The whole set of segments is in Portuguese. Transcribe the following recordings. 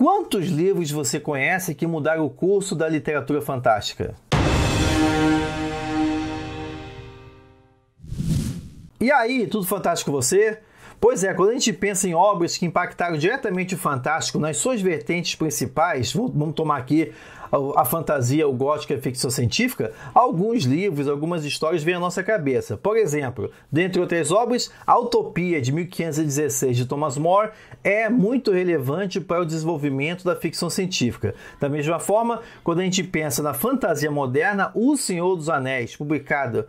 Quantos livros você conhece que mudaram o curso da literatura fantástica? E aí, tudo fantástico você? Pois é, quando a gente pensa em obras que impactaram diretamente o fantástico nas suas vertentes principais, vamos tomar aqui a fantasia, o gótico e a ficção científica, alguns livros, algumas histórias vêm à nossa cabeça. Por exemplo, dentre outras obras, A Utopia de 1516 de Thomas More é muito relevante para o desenvolvimento da ficção científica. Da mesma forma, quando a gente pensa na fantasia moderna, O Senhor dos Anéis, publicado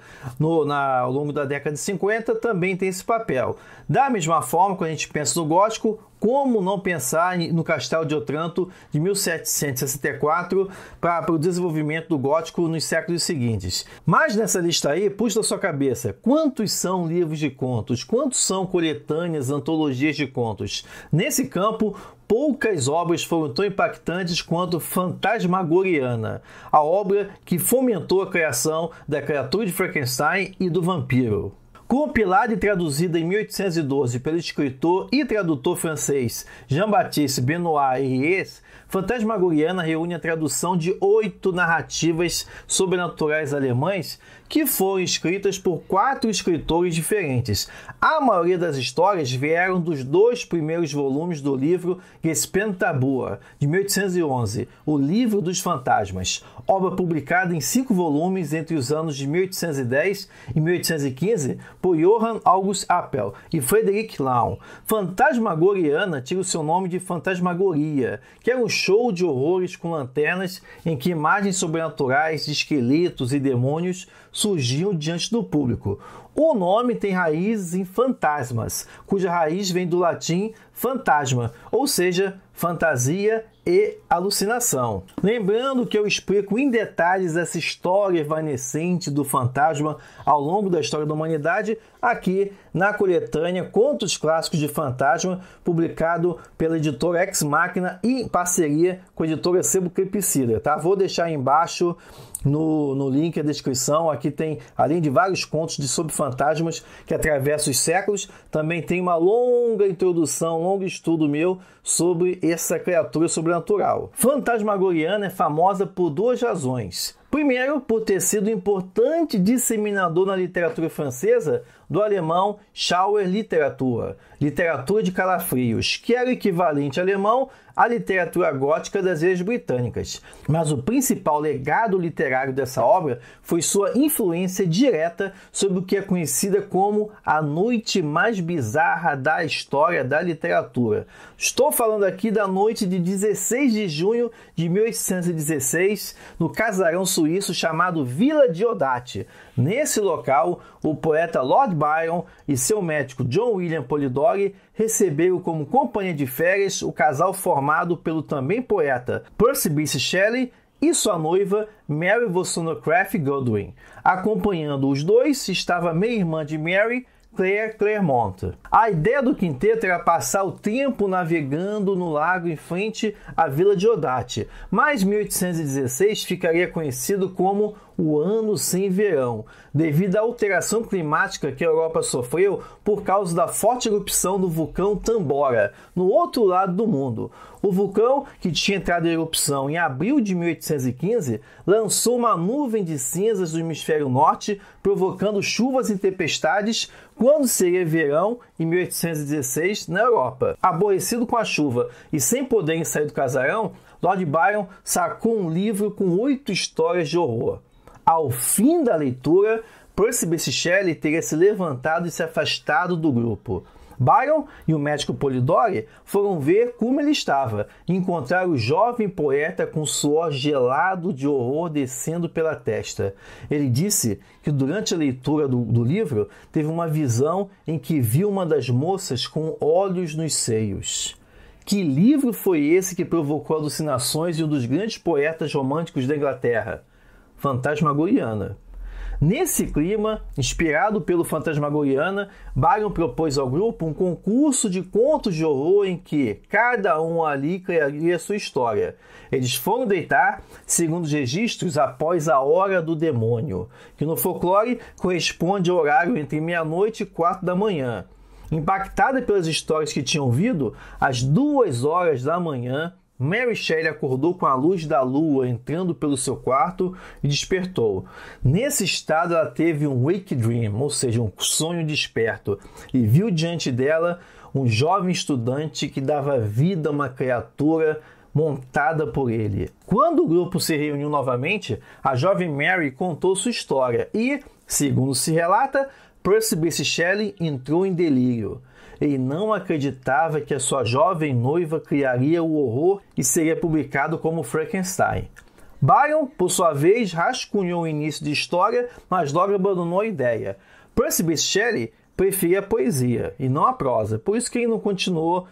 na, ao longo da década de 50, também tem esse papel. Da mesma forma, quando a gente pensa no gótico, como não pensar no Castelo de Otranto de 1764 para o desenvolvimento do gótico nos séculos seguintes? Mas nessa lista aí, puxa da sua cabeça, quantos são livros de contos? Quantos são coletâneas, antologias de contos? Nesse campo, poucas obras foram tão impactantes quanto Fantasmagoriana, a obra que fomentou a criação da criatura de Frankenstein e do vampiro compilada e traduzida em 1812 pelo escritor e tradutor francês Jean-Baptiste Benoît Ries, Fantasmagoriana reúne a tradução de oito narrativas sobrenaturais alemães que foram escritas por quatro escritores diferentes. A maioria das histórias vieram dos dois primeiros volumes do livro Gespentabua, de 1811, O Livro dos Fantasmas, obra publicada em cinco volumes entre os anos de 1810 e 1815 por Johann August Appel e Frederick Laun. Fantasmagoriana tira o seu nome de Fantasmagoria, que era é um show de horrores com lanternas em que imagens sobrenaturais de esqueletos e demônios surgiam diante do público. O nome tem raízes em fantasmas, cuja raiz vem do latim fantasma, ou seja, fantasia e alucinação. Lembrando que eu explico em detalhes essa história evanescente do fantasma ao longo da história da humanidade aqui na coletânea Contos Clássicos de Fantasma, publicado pela editora Ex Máquina e em parceria com a editora Sebo Crepicida, tá? Vou deixar aí embaixo no, no link a descrição, aqui tem além de vários contos de sobre fantasma fantasmas que atravessam os séculos. Também tem uma longa introdução, um longo estudo meu sobre essa criatura sobrenatural. Fantasmagoriana é famosa por duas razões. Primeiro, por ter sido importante disseminador na literatura francesa do alemão Schauer Literatur, literatura de calafrios, que era o equivalente alemão à literatura gótica das ilhas britânicas. Mas o principal legado literário dessa obra foi sua influência direta sobre o que é conhecida como a noite mais bizarra da história da literatura. Estou falando aqui da noite de 16 de junho de 1816, no casarão suíço chamado Vila Diodati. Nesse local, o poeta Lord Byron e seu médico John William Polidori receberam como companhia de férias o casal formado pelo também poeta Percy Bysshe Shelley e sua noiva Mary Wollstonecraft Godwin. Acompanhando os dois estava meia irmã de Mary, Claire Claremont. A ideia do quinteto era passar o tempo navegando no lago em frente à vila de Odate, mas 1816 ficaria conhecido como o ano sem verão, devido à alteração climática que a Europa sofreu por causa da forte erupção do vulcão Tambora, no outro lado do mundo. O vulcão, que tinha entrado em erupção em abril de 1815, lançou uma nuvem de cinzas do hemisfério norte, provocando chuvas e tempestades quando seria verão em 1816 na Europa. Aborrecido com a chuva e sem poderem sair do casarão, Lord Byron sacou um livro com oito histórias de horror. Ao fim da leitura, Percy B. Shelley teria se levantado e se afastado do grupo. Byron e o médico Polidori foram ver como ele estava e encontraram o jovem poeta com suor gelado de horror descendo pela testa. Ele disse que durante a leitura do, do livro teve uma visão em que viu uma das moças com olhos nos seios. Que livro foi esse que provocou alucinações de um dos grandes poetas românticos da Inglaterra? fantasmagoriana. Nesse clima, inspirado pelo Fantasmagoriana, Byron propôs ao grupo um concurso de contos de horror em que cada um ali criaria sua história. Eles foram deitar, segundo os registros, após a Hora do Demônio, que no folclore corresponde ao horário entre meia-noite e quatro da manhã. Impactada pelas histórias que tinham ouvido, às duas horas da manhã, Mary Shelley acordou com a luz da lua entrando pelo seu quarto e despertou. Nesse estado, ela teve um wake dream, ou seja, um sonho desperto, e viu diante dela um jovem estudante que dava vida a uma criatura montada por ele. Quando o grupo se reuniu novamente, a jovem Mary contou sua história e, segundo se relata, Percy Shelley entrou em delírio. Ele não acreditava que a sua jovem noiva criaria o horror e seria publicado como Frankenstein. Byron, por sua vez, rascunhou o início de história, mas logo abandonou a ideia. Percy Bysshe Shelley preferia a poesia e não a prosa, por isso que ele não continuou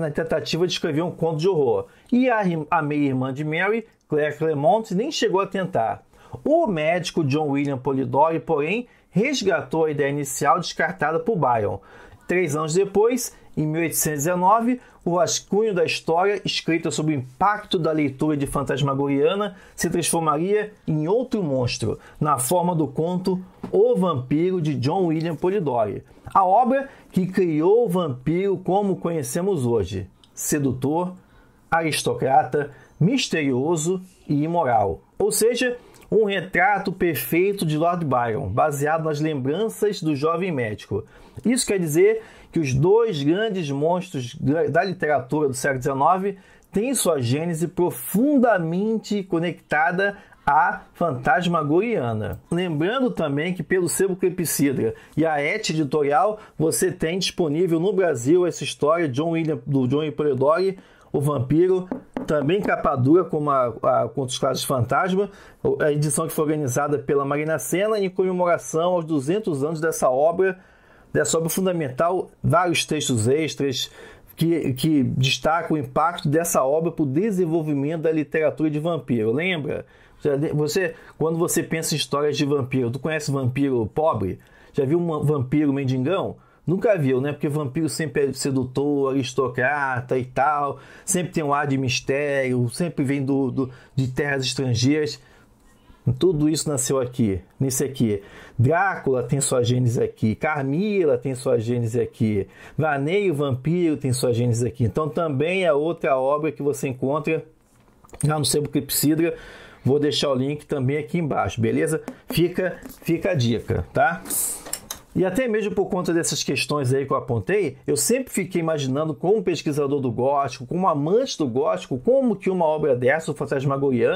na tentativa de escrever um conto de horror. E a, meia-irmã de Mary, Claire Clermont, nem chegou a tentar. O médico John William Polidori, porém, resgatou a ideia inicial descartada por Byron. Três anos depois, em 1819, o rascunho da história, escrita sob o impacto da leitura de Fantasmagoriana, se transformaria em outro monstro, na forma do conto O Vampiro de John William Polidori, a obra que criou o vampiro como conhecemos hoje, sedutor, aristocrata, misterioso e imoral. Ou seja, um retrato perfeito de Lord Byron, baseado nas lembranças do jovem médico. Isso quer dizer que os dois grandes monstros da literatura do século XIX têm sua gênese profundamente conectada à Fantasma fantasmagoriana. Lembrando também que pelo Sebo Clepsidra e a Et Editorial, você tem disponível no Brasil essa história John William, do John Polidori, O Vampiro também capa dura, como a, a Contos Claros Fantasma, a edição que foi organizada pela Marina Sena em comemoração aos 200 anos dessa obra, dessa obra fundamental, vários textos extras que, que destacam o impacto dessa obra para o desenvolvimento da literatura de vampiro. Lembra? Você, quando você pensa em histórias de vampiro, tu conhece vampiro pobre? Já viu um vampiro mendigão? Nunca viu, né? Porque vampiro sempre é sedutor, aristocrata e tal, sempre tem um ar de mistério, sempre vem do, do de terras estrangeiras. Tudo isso nasceu aqui, nisso aqui. Drácula tem sua gênese aqui, Carmila tem sua gênese aqui, Vaneio Vampiro tem sua gênese aqui. Então também é outra obra que você encontra lá no Sebo Clepsidra. Vou deixar o link também aqui embaixo, beleza? Fica, fica a dica, tá? E até mesmo por conta dessas questões aí que eu apontei, eu sempre fiquei imaginando como pesquisador do gótico, como amante do gótico, como que uma obra dessa, o Fantasmagoria,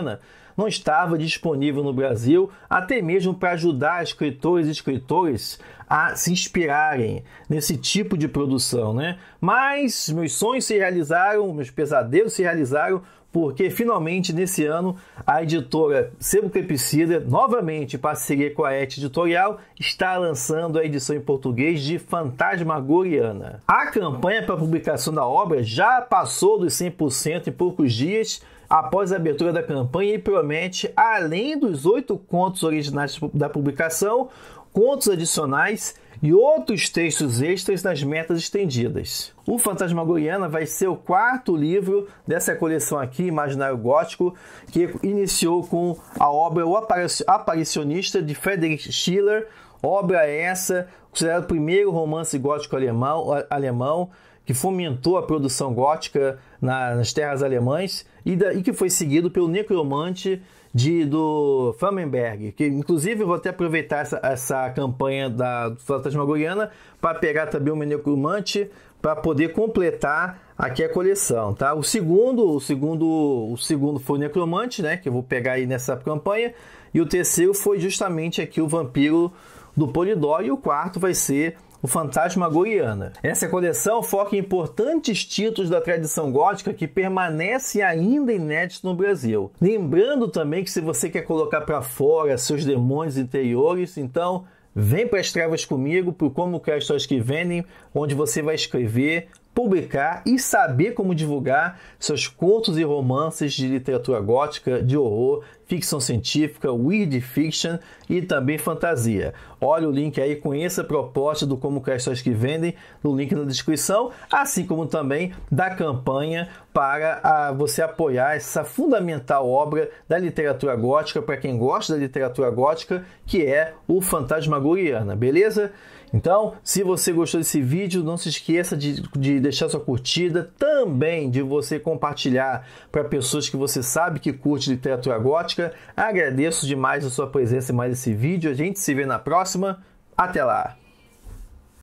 não estava disponível no Brasil, até mesmo para ajudar escritores e escritores a se inspirarem nesse tipo de produção, né? Mas meus sonhos se realizaram, meus pesadelos se realizaram porque finalmente nesse ano a editora Sebo Crepicida, novamente em parceria com a ET Editorial, está lançando a edição em português de Fantasmagoriana. A campanha para a publicação da obra já passou dos 100% em poucos dias após a abertura da campanha e promete, além dos oito contos originais da publicação, contos adicionais e outros textos extras nas metas estendidas. O Fantasma Fantasmagoriana vai ser o quarto livro dessa coleção aqui, Imaginário Gótico, que iniciou com a obra O Aparicionista de Friedrich Schiller, obra essa considerada o primeiro romance gótico alemão, alemão que fomentou a produção gótica nas terras alemãs e, que foi seguido pelo Necromante de, do Flamenberg, que inclusive vou até aproveitar essa, essa campanha da Fantasmagoriana para pegar também o Menecromante para poder completar aqui a coleção, tá? O segundo, o segundo, o segundo foi o Necromante, né, que eu vou pegar aí nessa campanha, e o terceiro foi justamente aqui o Vampiro do Polidoro, e o quarto vai ser o Fantasma Goiana. Essa coleção foca em importantes títulos da tradição gótica que permanecem ainda inéditos no Brasil. Lembrando também que se você quer colocar para fora seus demônios interiores, então vem para as trevas comigo por Como Criar Histórias Que Vendem, onde você vai escrever, publicar e saber como divulgar seus contos e romances de literatura gótica, de horror ficção científica, weird fiction e também fantasia. Olha o link aí, conheça a proposta do Como Questões que Vendem, no link na descrição, assim como também da campanha para a, você apoiar essa fundamental obra da literatura gótica, para quem gosta da literatura gótica, que é o Fantasma Fantasmagoriana, beleza? Então, se você gostou desse vídeo, não se esqueça de, de deixar sua curtida, também de você compartilhar para pessoas que você sabe que curte literatura gótica, Rocha. Agradeço demais a sua presença em mais esse vídeo. A gente se vê na próxima. Até lá!